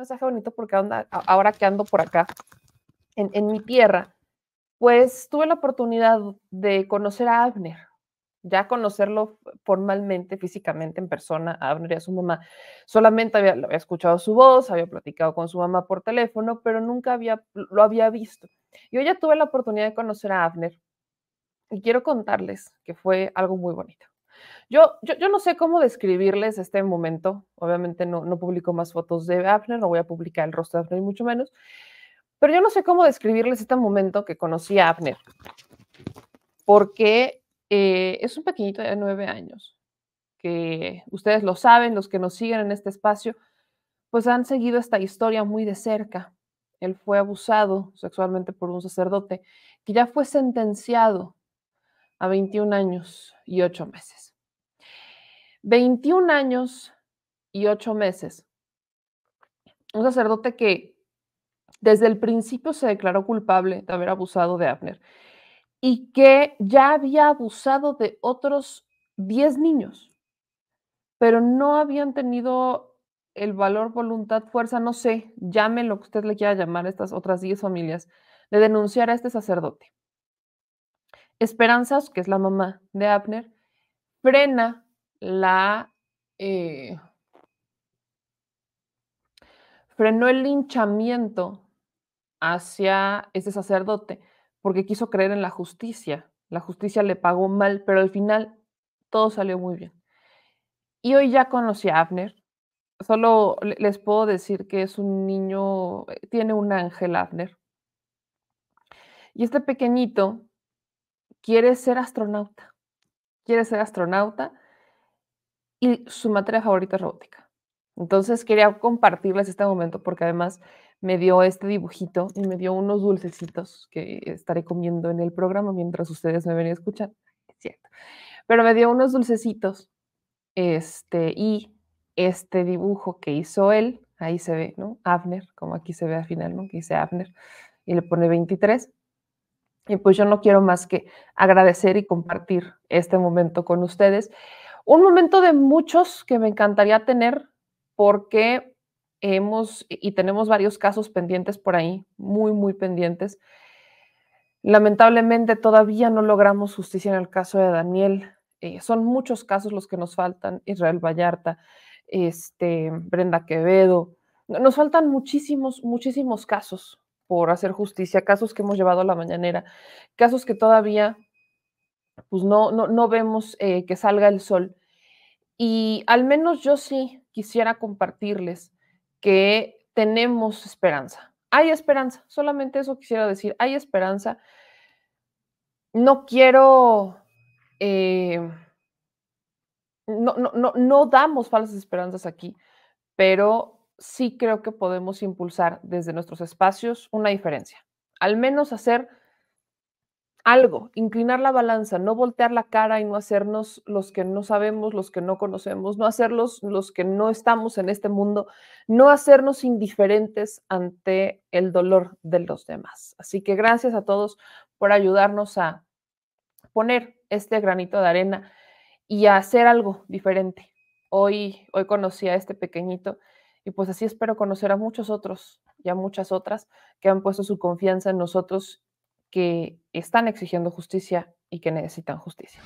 mensaje bonito porque ahora que ando por acá, en, mi tierra, pues tuve la oportunidad de conocer a Abner, ya conocerlo formalmente, físicamente, en persona, a Abner y a su mamá. Solamente había, escuchado su voz, había platicado con su mamá por teléfono, pero nunca había, lo había visto. Yo ya tuve la oportunidad de conocer a Abner y quiero contarles que fue algo muy bonito. Yo, yo, yo, no sé cómo describirles este momento. Obviamente no, publico más fotos de Abner, no voy a publicar el rostro de Abner, mucho menos. Pero yo no sé cómo describirles este momento que conocí a Abner. Porque eh, es un pequeñito de nueve años, que ustedes lo saben, los que nos siguen en este espacio, pues han seguido esta historia muy de cerca. Él fue abusado sexualmente por un sacerdote que ya fue sentenciado a 21 años y ocho meses. 21 años y 8 meses. Un sacerdote que desde el principio se declaró culpable de haber abusado de Abner y que ya había abusado de otros 10 niños, pero no habían tenido el valor, voluntad, fuerza, no sé, llame lo que usted le quiera llamar a estas otras 10 familias, de denunciar a este sacerdote. Esperanzas, que es la mamá de Abner, frena la... Eh, frenó el linchamiento hacia ese sacerdote porque quiso creer en la justicia. La justicia le pagó mal, pero al final todo salió muy bien. Y hoy ya conocí a Abner. Solo les puedo decir que es un niño, eh, tiene un ángel Abner. Y este pequeñito quiere ser astronauta. Quiere ser astronauta y su materia favorita es robótica. Entonces quería compartirles este momento porque además me dio este dibujito y me dio unos dulcecitos que estaré comiendo en el programa mientras ustedes me ven y escuchan. cierto. Pero me dio unos dulcecitos este, y este dibujo que hizo él, ahí se ve, ¿no? Abner, como aquí se ve al final, ¿no? Que dice Abner y le pone 23. Y pues yo no quiero más que agradecer y compartir este momento con ustedes. Un momento de muchos que me encantaría tener porque hemos y tenemos varios casos pendientes por ahí, muy, muy pendientes. Lamentablemente todavía no logramos justicia en el caso de Daniel. Eh, son muchos casos los que nos faltan, Israel Vallarta, este, Brenda Quevedo. Nos faltan muchísimos, muchísimos casos por hacer justicia, casos que hemos llevado a la mañanera, casos que todavía pues no, no, vemos eh, que salga el sol. Y al menos yo sí quisiera compartirles que tenemos esperanza. Hay esperanza, solamente eso quisiera decir, hay esperanza. No quiero, eh, no, no, no damos falsas esperanzas aquí, pero sí creo que podemos impulsar desde nuestros espacios una diferencia, al menos hacer algo, inclinar la balanza, no voltear la cara y no hacernos los que no sabemos, los que no conocemos, no hacerlos los que no estamos en este mundo, no hacernos indiferentes ante el dolor de los demás. Así que gracias a todos por ayudarnos a poner este granito de arena y a hacer algo diferente. Hoy, hoy conocí a este pequeñito y pues así espero conocer a muchos otros y a muchas otras que han puesto su confianza en nosotros que están exigiendo justicia y que necesitan justicia.